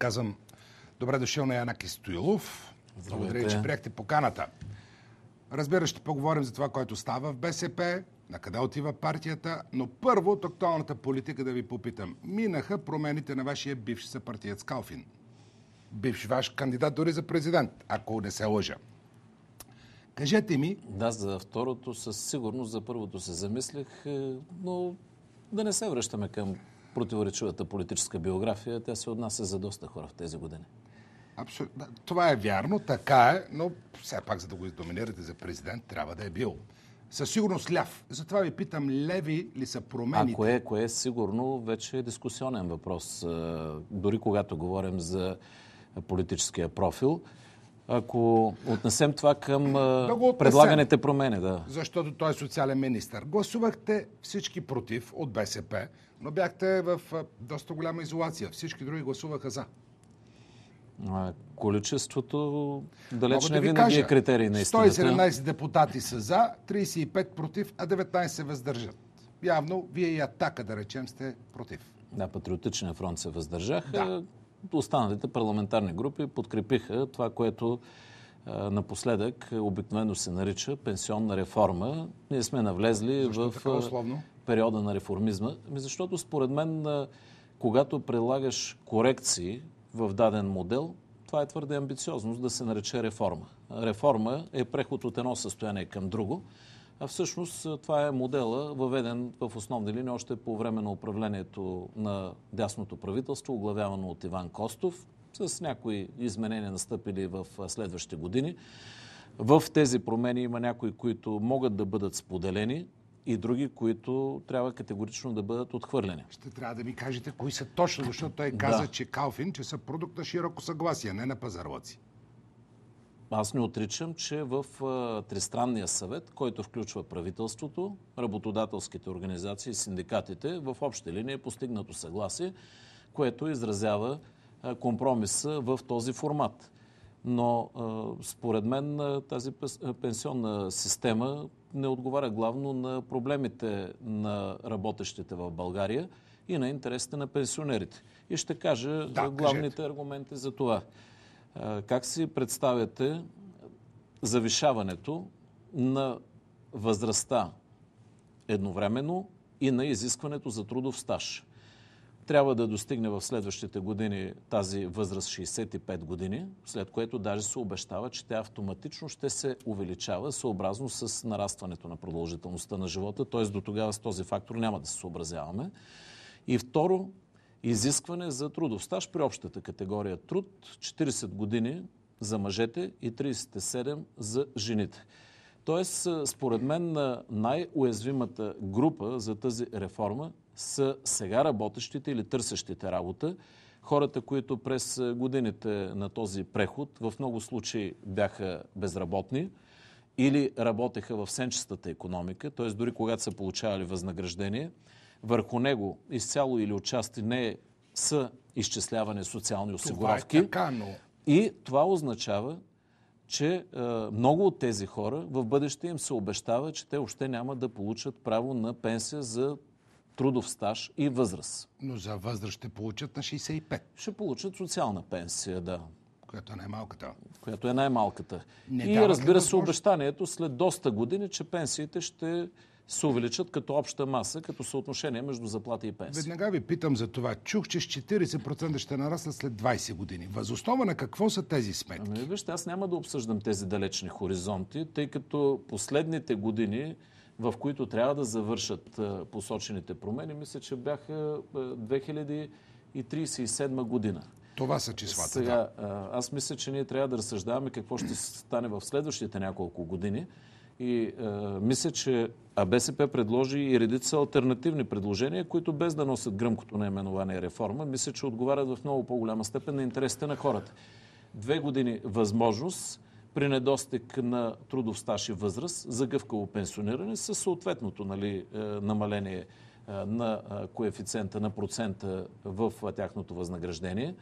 Казвам, добре дошъл на Янаки Стоилов. Благодаря, че приехте поканата. Разбира, ще поговорим за това, което става в БСП, на къде отива партията, но първо от актуалната политика да ви попитам. Минаха промените на вашия бивш съпартият Калфин. Бивш ваш кандидат дори за президент, ако не се лъжа. Кажете ми... Да, за второто със сигурност, за първото се замислих, е, но да не се връщаме към противоречивата политическа биография, тя се отнася за доста хора в тези години. Абсолютно. Това е вярно, така е, но все пак, за да го издоминирате за президент, трябва да е бил. Със сигурност ляв. Затова ви питам, леви ли са промените? А е, кое, кое сигурно вече е дискусионен въпрос, дори когато говорим за политическия профил ако отнесем това към да предлаганите промени. Да. Защото той е социален министр. Гласувахте всички против от БСП, но бяхте в доста голяма изолация. Всички други гласуваха за. Количеството далеч да не винаги е кажа, е критерий на истината. 117 депутати са за, 35 против, а 19 се въздържат. Явно, вие и Атака, да речем, сте против. Да, Патриотичния фронт се въздържах. Да останалите парламентарни групи подкрепиха това, което напоследък обикновено се нарича пенсионна реформа. Ние сме навлезли Защо в периода на реформизма. Ами защото според мен, когато предлагаш корекции в даден модел, това е твърде амбициозно да се нарече реформа. Реформа е преход от едно състояние към друго. А всъщност това е модела, въведен в основни линии още по време на управлението на дясното правителство, оглавявано от Иван Костов, с някои изменения настъпили в следващите години. В тези промени има някои, които могат да бъдат споделени и други, които трябва категорично да бъдат отхвърлени. Ще трябва да ми кажете кои са точно, защото той каза, да. че Калфин, че са продукт на широко съгласие, не на пазарлоци. Аз не отричам, че в Тристранния съвет, който включва правителството, работодателските организации синдикатите, в обща линия е постигнато съгласие, което изразява компромиса в този формат. Но според мен тази пенсионна система не отговаря главно на проблемите на работещите в България и на интересите на пенсионерите. И ще кажа да, главните кажете. аргументи за това. Как си представяте завишаването на възрастта едновременно и на изискването за трудов стаж? Трябва да достигне в следващите години тази възраст 65 години, след което даже се обещава, че тя автоматично ще се увеличава съобразно с нарастването на продължителността на живота, т.е. до тогава с този фактор няма да се съобразяваме. И второ, изискване за трудов стаж при общата категория труд 40 години за мъжете и 37 за жените. Тоест, според мен, най-уязвимата група за тази реформа са сега работещите или търсещите работа, хората, които през годините на този преход в много случаи бяха безработни или работеха в сенчестата економика, т.е. дори когато са получавали възнаграждение – върху него изцяло или отчасти не са изчислявани социални осигуровки. Това е така, но... И това означава, че е, много от тези хора в бъдеще им се обещава, че те още няма да получат право на пенсия за трудов стаж и възраст. Но за възраст ще получат на 65. Ще получат социална пенсия, да. Която е най-малката. Която е най-малката. Не и разбира се, обещанието след доста години, че пенсиите ще се увеличат като обща маса, като съотношение между заплата и пенсия. Веднага ви питам за това. Чух, че с 40% ще нараснат след 20 години. Възоснова на какво са тези сметки? Ами, вижте, аз няма да обсъждам тези далечни хоризонти, тъй като последните години, в които трябва да завършат посочените промени, мисля, че бяха 2037 година. Това са числата. Сега, да. аз мисля, че ние трябва да разсъждаваме какво ще стане в следващите няколко години и а, е, мисля, че а БСП предложи и редица альтернативни предложения, които без да носят гръмкото наименование реформа, мисля, че отговарят в много по-голяма степен на интересите на хората. Две години възможност при недостиг на трудов стаж и възраст за гъвкаво пенсиониране с съответното нали, е, намаление е, на коефициента на процента в тяхното възнаграждение.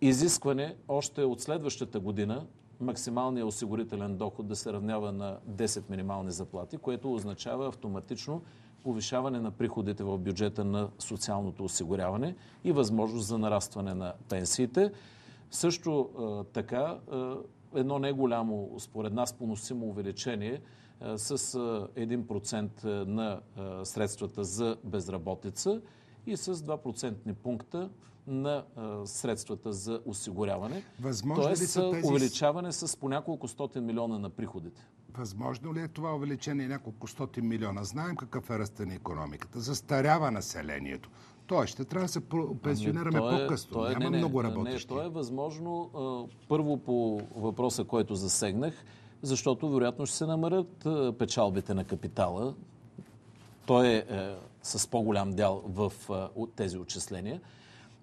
Изискване още от следващата година максималният осигурителен доход да се равнява на 10 минимални заплати, което означава автоматично повишаване на приходите в бюджета на социалното осигуряване и възможност за нарастване на пенсиите. Също така, едно неголямо, според нас, поносимо увеличение с 1% на средствата за безработица – и с 2% пункта на а, средствата за осигуряване. Възможно Тоест, ли са тези... увеличаване с по няколко стотин милиона на приходите. Възможно ли е това увеличение няколко стотин милиона? Знаем какъв е ръста на економиката. Застарява населението. Той ще трябва да се ами, пенсионираме ами, по-късно. Е, Няма не, много работещи. Не, то е възможно а, първо по въпроса, който засегнах, защото вероятно ще се намерят печалбите на капитала. Той е, е с по-голям дял в тези отчисления.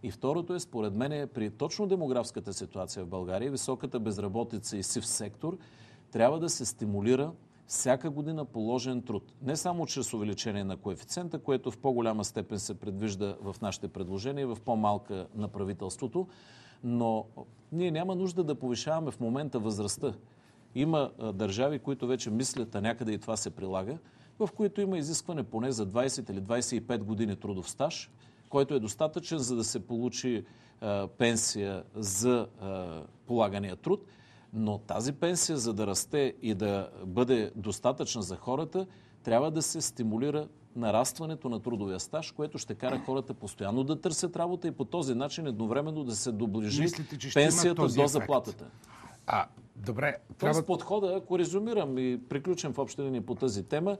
И второто е, според мен, е при точно демографската ситуация в България, високата безработица и сив сектор, трябва да се стимулира всяка година положен труд. Не само чрез увеличение на коефициента, което в по-голяма степен се предвижда в нашите предложения и в по-малка на правителството, но ние няма нужда да повишаваме в момента възрастта. Има държави, които вече мислят, а някъде и това се прилага, в които има изискване поне за 20 или 25 години трудов стаж, който е достатъчен за да се получи а, е, пенсия за а, е, полагания труд. Но тази пенсия, за да расте и да бъде достатъчна за хората, трябва да се стимулира нарастването на трудовия стаж, което ще кара хората постоянно да търсят работа и по този начин едновременно да се доближи Мислите, пенсията до заплатата. А Добре. Тоест трябва... подхода, ако резюмирам и приключим в общи по тази тема,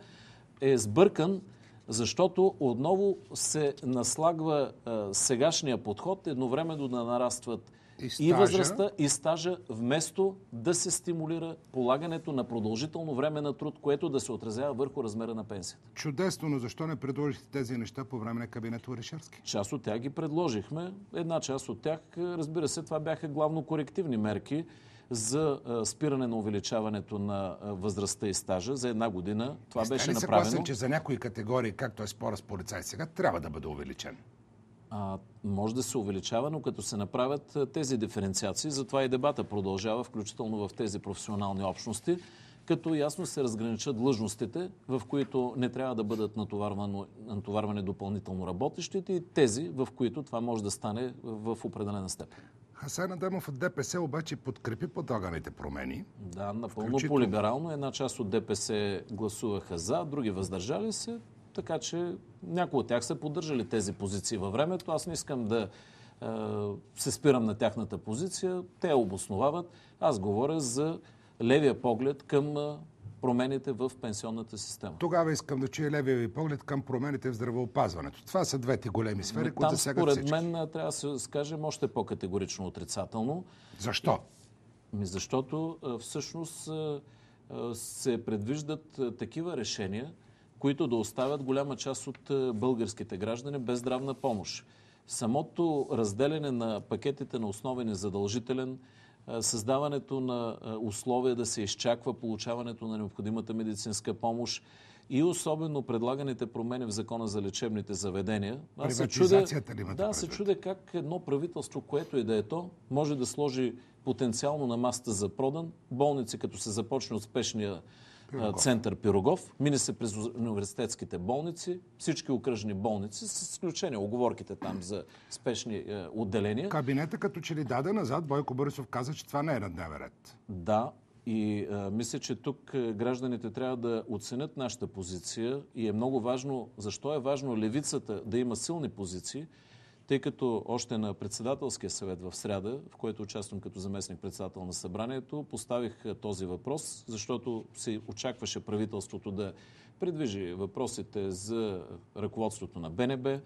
е сбъркан, защото отново се наслагва а, е, сегашния подход, едновременно да нарастват и, стажа. и възрастта, и стажа, вместо да се стимулира полагането на продължително време на труд, което да се отразява върху размера на пенсията. Чудесно, но защо не предложихте тези неща по време на кабинета Орешарски? Част от тях ги предложихме. Една част от тях, е, разбира се, това бяха главно корективни мерки за спиране на увеличаването на възрастта и стажа за една година. Това не беше направено. Съгласен, че за някои категории, както е спора с полицай сега, трябва да бъде увеличен. А, може да се увеличава, но като се направят тези диференциации, затова и дебата продължава, включително в тези професионални общности, като ясно се разграничат длъжностите, в които не трябва да бъдат натоварвани допълнително работещите и тези, в които това може да стане в определена степен. Хасан Адамов от ДПС обаче подкрепи подлаганите промени. Да, напълно включително... по-либерално. Една част от ДПС гласуваха за, други въздържали се. Така че някои от тях са поддържали тези позиции във времето. Аз не искам да е, се спирам на тяхната позиция. Те обосновават. Аз говоря за левия поглед към промените в пенсионната система. Тогава искам да чуя левия ви поглед към промените в здравеопазването. Това са двете големи сфери, които сега. според Според мен трябва да се скажем още по-категорично отрицателно. Защо? защото всъщност се предвиждат такива решения, които да оставят голяма част от българските граждани без здравна помощ. Самото разделяне на пакетите на основен и задължителен създаването на условия да се изчаква получаването на необходимата медицинска помощ и особено предлаганите промени в закона за лечебните заведения. Аз се чудя, да, се чудя как едно правителство, което и да е то, може да сложи потенциално на масата за продан болници, като се започне от спешния Пирогов. център Пирогов. Мине се през университетските болници, всички окръжни болници, с изключение оговорките там за спешни е, отделения. Кабинета като че ли даде назад, Бойко Борисов каза, че това не е на дневен ред. Да, и е, мисля, че тук е, гражданите трябва да оценят нашата позиция и е много важно, защо е важно левицата да има силни позиции, тъй като още на председателския съвет в среда, в който участвам като заместник председател на събранието, поставих този въпрос, защото се очакваше правителството да предвижи въпросите за ръководството на БНБ,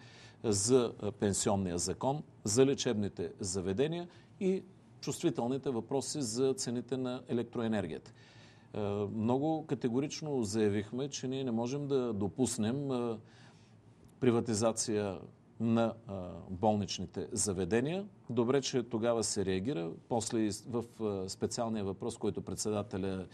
за пенсионния закон, за лечебните заведения и чувствителните въпроси за цените на електроенергията. Много категорично заявихме, че ние не можем да допуснем приватизация на болничните заведения. Добре, че тогава се реагира. После в специалния въпрос, който председателя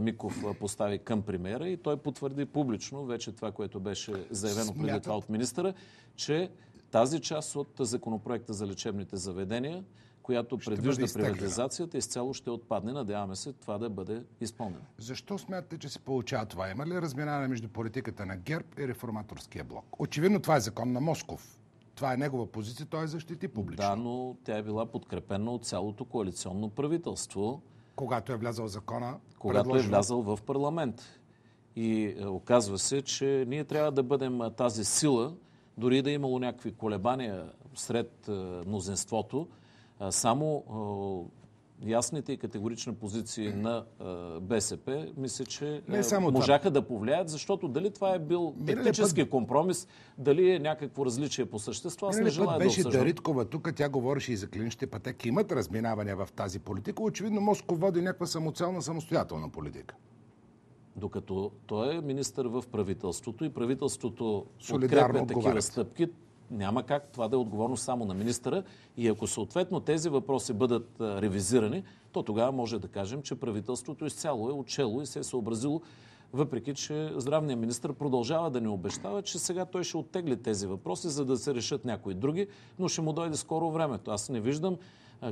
Миков постави към премиера и той потвърди публично вече това, което беше заявено преди това от министъра, че тази част от законопроекта за лечебните заведения която ще предвижда приватизацията, изцяло ще отпадне. Надяваме се това да бъде изпълнено. Защо смятате, че се получава това? Има ли разминаване между политиката на ГЕРБ и реформаторския блок? Очевидно това е закон на Москов. Това е негова позиция, той е защити публично. Да, но тя е била подкрепена от цялото коалиционно правителство. Когато е влязал закона, когато е влязал в парламент. И е, оказва се, че ние трябва да бъдем е, тази сила, дори да е имало някакви колебания сред е, мнозинството, е, само е, ясните и категорични позиции на БСП, мисля, че можаха да повлияят, защото дали това е бил тактически път... компромис, дали е някакво различие по същество, аз не желая да беше обсъждам. Дариткова тук, тя говореше и за клиничните пътеки. Имат разминавания в тази политика. Очевидно Москов води някаква самоцелна, самостоятелна политика докато той е министър в правителството и правителството Солидарно открепя такива стъпки, няма как това да е отговорно само на министъра и ако съответно тези въпроси бъдат ревизирани, то тогава може да кажем, че правителството изцяло е отчело и се е съобразило въпреки, че здравният министр продължава да ни обещава, че сега той ще оттегли тези въпроси, за да се решат някои други, но ще му дойде скоро времето. Аз не виждам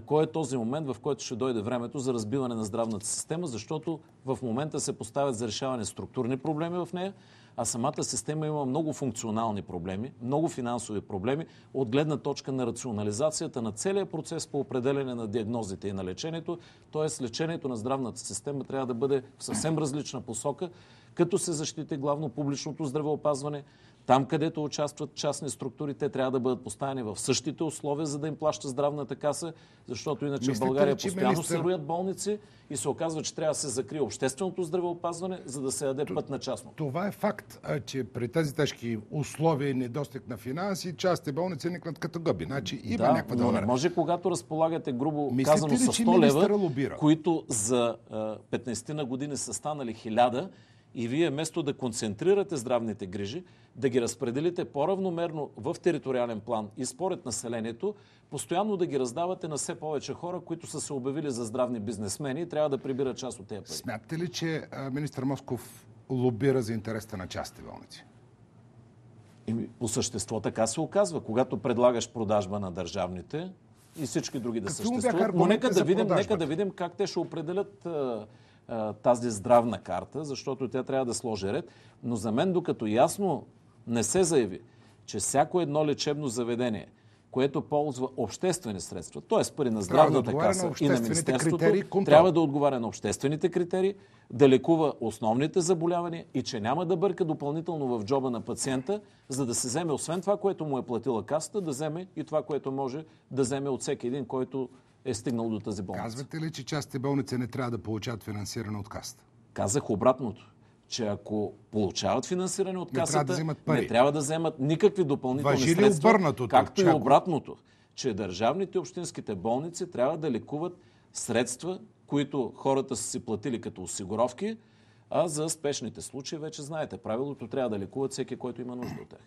кой е този момент, в който ще дойде времето за разбиване на здравната система, защото в момента се поставят за решаване структурни проблеми в нея, а самата система има много функционални проблеми, много финансови проблеми от гледна точка на рационализацията на целият процес по определене на диагнозите и на лечението. Тоест, лечението на здравната система трябва да бъде в съвсем различна посока, като се защити главно публичното здравеопазване, там, където участват частни структури, те трябва да бъдат поставени в същите условия, за да им плаща здравната каса, защото иначе Мислите в България постоянно се роят болници и се оказва, че трябва да се закрие общественото здравеопазване, за да се даде Т... път на частно. Това е факт, че при тези тежки условия и недостиг на финанси, частните болници никнат като гъби. Значи има да, някаква да не може, когато разполагате грубо Мислите казано ли, с 100 лева, лобира? които за 15 на години са станали 1000, и вие вместо да концентрирате здравните грижи, да ги разпределите по-равномерно в териториален план и според населението, постоянно да ги раздавате на все повече хора, които са се обявили за здравни бизнесмени и трябва да прибират част от тези пари. Смятате ли, че министр Москов лобира за интересите на частите болници? И ами, по същество така се оказва. Когато предлагаш продажба на държавните и всички други да съществуват, но нека да, видим, нека да видим как те ще определят тази здравна карта, защото тя трябва да сложи ред. Но за мен, докато ясно не се заяви, че всяко едно лечебно заведение, което ползва обществени средства, т.е. пари на здравната да каса на и на Министерството, критерии, трябва да отговаря на обществените критерии, да лекува основните заболявания и че няма да бърка допълнително в джоба на пациента, за да се вземе, освен това, което му е платила касата, да вземе и това, което може да вземе от всеки един, който е стигнал до тази болница. Казвате ли, че частите болници не трябва да получават финансиране от каста? Казах обратното че ако получават финансиране от не трябва да не трябва да вземат никакви допълнителни Важи средства, обърнатото, както чако. и обратното, че държавните и общинските болници трябва да лекуват средства, които хората са си платили като осигуровки, а за спешните случаи вече знаете, правилото трябва да лекуват всеки, който има нужда от тях.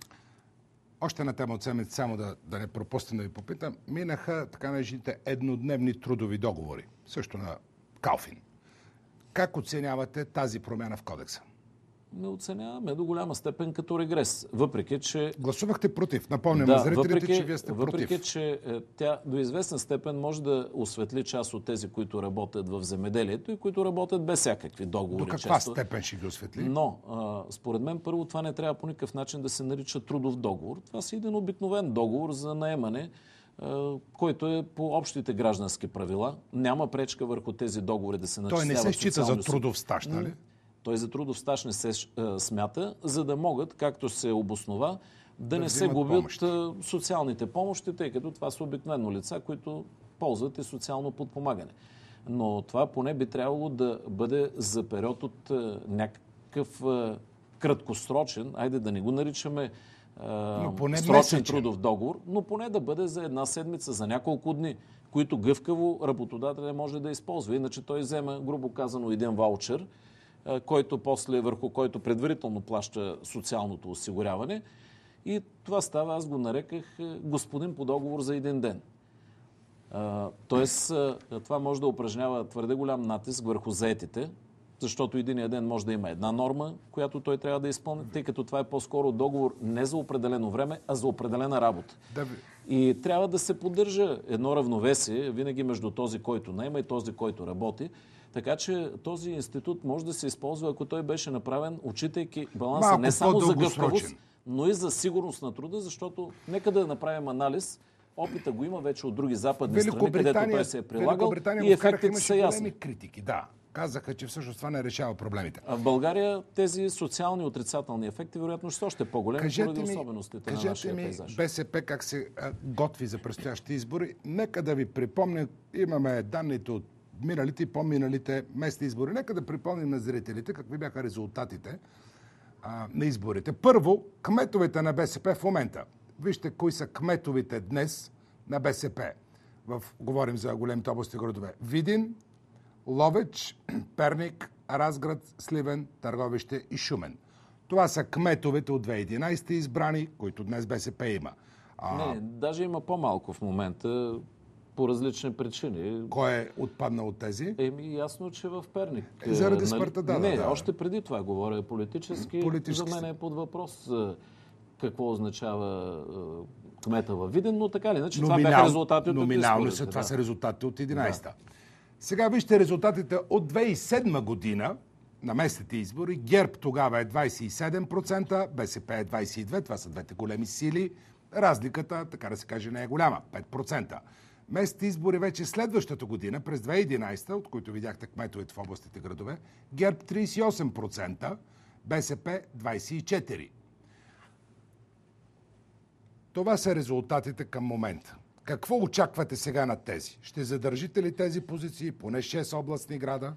Още на тема от семец, само да, да не пропусна да ви попитам. Минаха така наречените еднодневни трудови договори, също на Калфин. Как оценявате тази промяна в кодекса? не оценяваме до голяма степен като регрес. Въпреки, че... Гласувахте против. Напомням да, зрителите, въпреки, че вие сте въпреки, против. Въпреки, че е, тя до известна степен може да осветли част от тези, които работят в земеделието и които работят без всякакви договори. До каква често. степен ще ги осветли? Но, а, според мен, първо, това не трябва по никакъв начин да се нарича трудов договор. Това си един обикновен договор за наемане който е по общите граждански правила. Няма пречка върху тези договори да се начисляват. Той не се счита за трудов стаж, нали? Той за трудов стаж не се е, смята, за да могат, както се обоснова, да, да не се губят е, социалните помощи, тъй като това са обикновено лица, които ползват и социално подпомагане. Но това поне би трябвало да бъде за период от е, някакъв краткосрочен, айде да не го наричаме поне срочен трудов договор, но поне да бъде за една седмица, за няколко дни, които гъвкаво работодателя може да използва. Иначе той взема, грубо казано, един ваучер – който после, върху който предварително плаща социалното осигуряване. И това става, аз го нареках господин по договор за един ден. Тоест, това може да упражнява твърде голям натиск върху заетите, защото единия ден може да има една норма, която той трябва да изпълни, тъй като това е по-скоро договор не за определено време, а за определена работа. И трябва да се поддържа едно равновесие винаги между този, който найма и този, който работи, така че този институт може да се използва, ако той беше направен, очитайки баланса Малко не само за гъвкавост, но и за сигурност на труда, защото нека да направим анализ. Опита го има вече от други западни страни, където той се е прилагал и ефектите са ясни. Критики, да казаха, че всъщност това не решава проблемите. А в България тези социални отрицателни ефекти вероятно ще още по-големи кажете поради ми, особеностите на нашия ми, пейзаж. БСП как се готви за предстоящите избори. Нека да ви припомня, имаме данните от миналите и по-миналите местни избори. Нека да припомним на зрителите какви бяха резултатите а, на изборите. Първо, кметовете на БСП в момента. Вижте кои са кметовите днес на БСП. В, говорим за големите области градове. Видин, Ловеч, Перник, Разград, Сливен, Търговище и Шумен. Това са кметовете от 2011 избрани, които днес БСП има. А... Не, даже има по-малко в момента по различни причини. Кой е отпаднал от тези? Еми, ясно, че в Перник. Е, заради е, нали? смъртта, да. Не, да, да. още преди това говоря. Политически, Политически, за мен е под въпрос е, какво означава е, кмета във Виден, но така ли, Номинал... това бяха резултати от Номинално са, това да. са резултати от 11-та. Да. Сега вижте резултатите от 2007 година на местните избори. ГЕРБ тогава е 27%, БСП е 22%, това са двете големи сили. Разликата, така да се каже, не е голяма, 5% местните избори вече следващата година, през 2011, от които видяхте кметовете в областите градове, ГЕРБ 38%, БСП 24%. Това са резултатите към момента. Какво очаквате сега на тези? Ще задържите ли тези позиции, поне 6 областни града?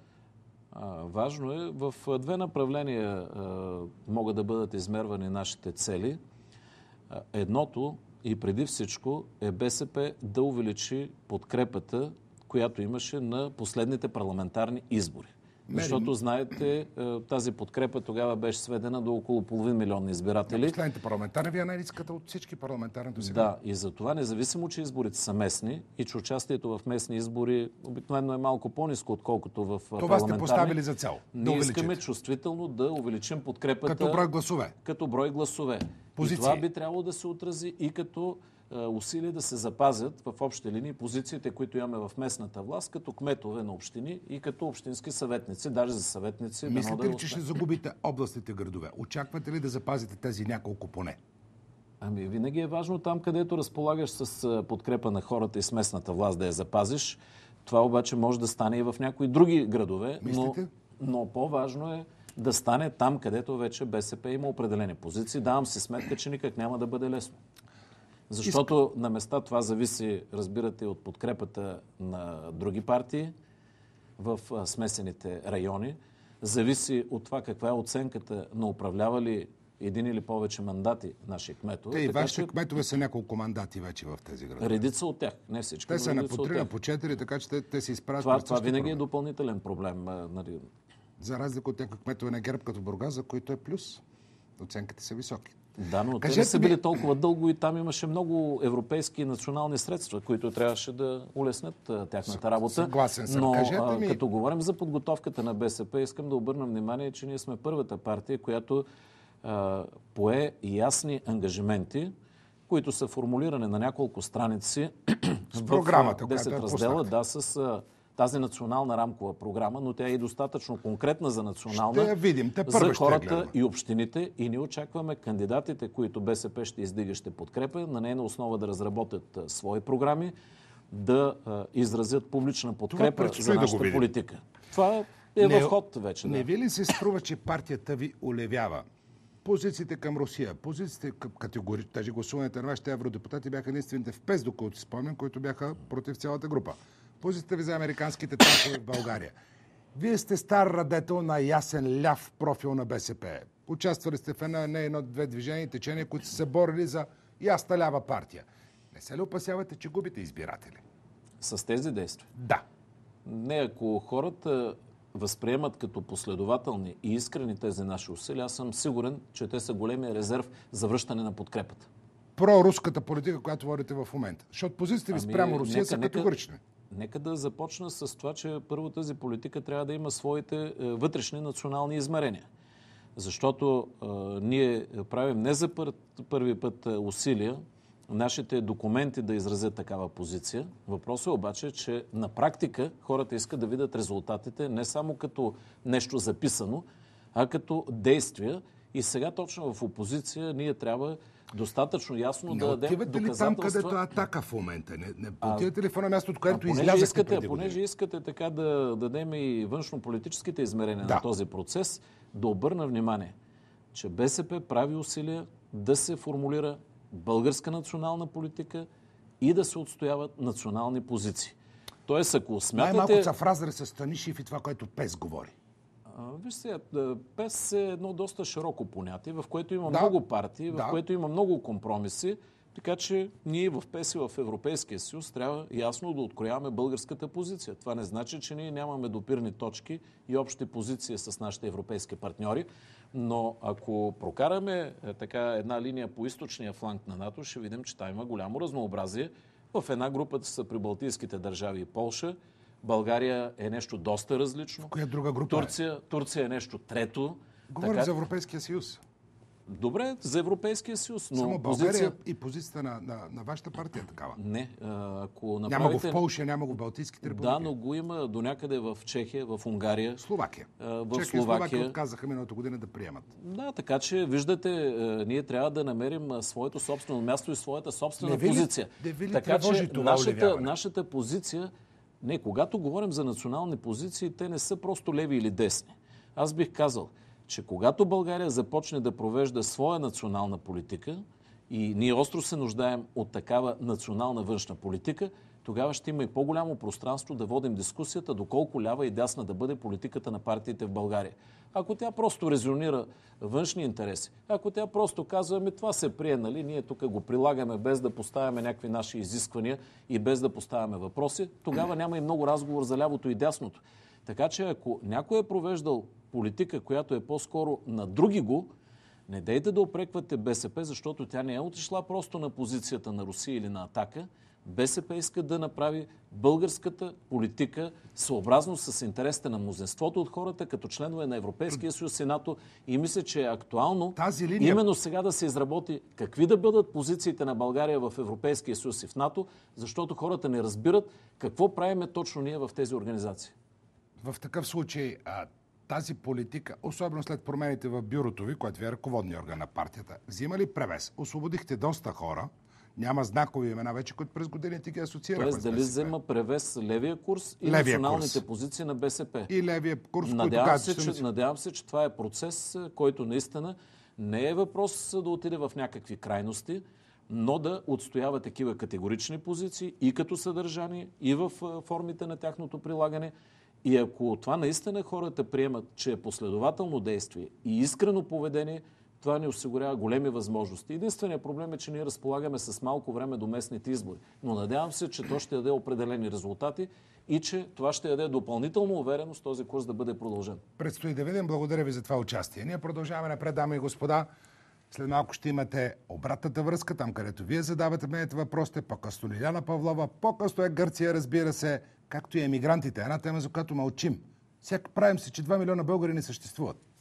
А, важно е. В две направления а, могат да бъдат измервани нашите цели. Едното и преди всичко е БСП да увеличи подкрепата, която имаше на последните парламентарни избори. Защото, знаете, е, тази подкрепа тогава беше сведена до около половин милион избиратели. Да, последните парламентарни, вие най от всички парламентарни до сега. Да, и за това, независимо, че изборите са местни и че участието в местни избори обикновено е малко по-низко, отколкото в това е, парламентарни. Това сте поставили за цел. Ние да искаме чувствително да увеличим подкрепата. Като брой гласове. Като брой гласове. Позиции. И това би трябвало да се отрази и като е, усилия да се запазят в общи линии позициите, които имаме в местната власт, като кметове на общини и като общински съветници, даже за съветници. Мислите ли, че ще загубите областните градове? Очаквате ли да запазите тези няколко поне? Ами винаги е важно там, където разполагаш с е, подкрепа на хората и с местната власт да я запазиш. Това обаче може да стане и в някои други градове. Мислите? Но, но по-важно е да стане там, където вече БСП има определени позиции. Давам си сметка, че никак няма да бъде лесно. Защото на места това зависи, разбирате, от подкрепата на други партии в смесените райони. Зависи от това каква е оценката на управлявали един или повече мандати наши кметове. Те и вашите че... кметове са няколко мандати вече в тези градове. Редица от тях, не всички. Те са на по три, на по четири, така че те, те се изправят. Това, това винаги проблем. е допълнителен проблем. Нали... За разлика от някои кметове на ГЕРБ като Бургаза, които е плюс. Оценките са високи. Да, но Кажете те не са били толкова дълго и там имаше много европейски и национални средства, които трябваше да улеснят тяхната работа. Съгласен съм. Но а, ми... като говорим за подготовката на БСП, искам да обърна внимание, че ние сме първата партия, която а, пое ясни ангажименти, които са формулирани на няколко страници с програмата, в 10 е раздела, да, с тази национална рамкова програма, но тя е и достатъчно конкретна за национална. Ще я видим. Те за хората и общините и ние очакваме кандидатите, които БСП ще издига, ще подкрепя, на нейна основа да разработят свои програми, да а, изразят публична подкрепа за нашата да политика. Това е не, в ход вече. Да. Не ви ли се струва, че партията ви олевява? Позициите към Русия, позициите към категорично, тази гласуването на вашите евродепутати бяха единствените в ПЕС, доколкото спомням, които бяха против цялата група. Позицията ви за американските танкове в България. Вие сте стар радетел на ясен ляв профил на БСП. Участвали сте в една, не едно-две движения и течения, които са се борили за ясна лява партия. Не се ли опасявате, че губите избиратели? С тези действия? Да. Не, ако хората възприемат като последователни и искрени тези наши усилия, аз съм сигурен, че те са големия резерв за връщане на подкрепата. Про-руската политика, която водите в момента. Защото позицията ви ами, спрямо Русия нека, са категорични. Нека, Нека да започна с това, че първо тази политика трябва да има своите е, вътрешни национални измерения. Защото е, ние правим не за първи път е, усилия нашите документи да изразят такава позиция. Въпросът е обаче, че на практика хората искат да видят резултатите не само като нещо записано, а като действия. И сега точно в опозиция ние трябва достатъчно ясно не да дадем отивате ли там, където е атака в момента? Не, не отивате ли в едно място, от което излязахте искате, преди Понеже искате така да дадем и външно политическите измерения да. на този процес, да обърна внимание, че БСП прави усилия да се формулира българска национална политика и да се отстояват национални позиции. Тоест, ако смятате... Най-малко са в разрез с Станишев и това, което Пес говори. Виж сега, е, ПЕС е едно доста широко понятие, в което има да, много партии, в да. което има много компромиси, така че ние в ПЕС и в Европейския съюз трябва ясно да открояваме българската позиция. Това не значи, че ние нямаме допирни точки и общи позиции с нашите европейски партньори, но ако прокараме е, така една линия по източния фланг на НАТО, ще видим, че там има голямо разнообразие. В една група са прибалтийските държави и Полша – България е нещо доста различно. В коя друга група е? Турция, е? Турция е нещо трето. Говорим така... за Европейския съюз. Добре, за Европейския съюз. Но Само България позиция... и позицията на, на, на вашата партия е такава. Не. Ако направите... Няма го в Польша, няма го в Балтийските републики. Да, но го има до някъде в Чехия, в Унгария. Словакия. В Чехия Словакия. и Словакия отказаха миналата година да приемат. Да, така че виждате, ние трябва да намерим своето собствено място и своята собствена не ви ли, позиция. Не ви ли така че това нашата, нашата позиция не, когато говорим за национални позиции, те не са просто леви или десни. Аз бих казал, че когато България започне да провежда своя национална политика, и ние остро се нуждаем от такава национална външна политика – тогава ще има и по-голямо пространство да водим дискусията доколко лява и дясна да бъде политиката на партиите в България. Ако тя просто резонира външни интереси, ако тя просто казва, ами това се прие, нали, ние тук го прилагаме без да поставяме някакви наши изисквания и без да поставяме въпроси, тогава няма и много разговор за лявото и дясното. Така че ако някой е провеждал политика, която е по-скоро на други го, не дейте да опреквате БСП, защото тя не е отишла просто на позицията на Русия или на Атака, БСП иска да направи българската политика съобразно с интересите на мнозинството от хората, като членове на Европейския съюз и НАТО. И мисля, че е актуално Тази линия... именно сега да се изработи какви да бъдат позициите на България в Европейския съюз и в НАТО, защото хората не разбират какво правиме точно ние в тези организации. В такъв случай тази политика, особено след промените в бюрото ви, което ви е ръководния орган на партията, взима ли превес? Освободихте доста хора – няма знакови имена вече, които през годините ги асоциираме. Тоест, дали взема превес левия курс и левия националните курс. позиции на БСП? И левия курс, надявам който се, че, си... Надявам се, че това е процес, който наистина не е въпрос да отиде в някакви крайности, но да отстоява такива категорични позиции и като съдържание, и в формите на тяхното прилагане. И ако това наистина хората приемат, че е последователно действие и искрено поведение – това ни осигурява големи възможности. Единственият проблем е, че ние разполагаме с малко време до местните избори. Но надявам се, че то ще даде определени резултати и че това ще даде допълнително увереност този курс да бъде продължен. Предстои да видим. Благодаря ви за това участие. Ние продължаваме напред, дами и господа. След малко ще имате обратната връзка, там където вие задавате менете въпросите, по-късно Лиляна Павлова, по-късно е Гърция, разбира се, както и емигрантите. Една тема, за която мълчим. Всяк правим се, че 2 милиона българи не съществуват.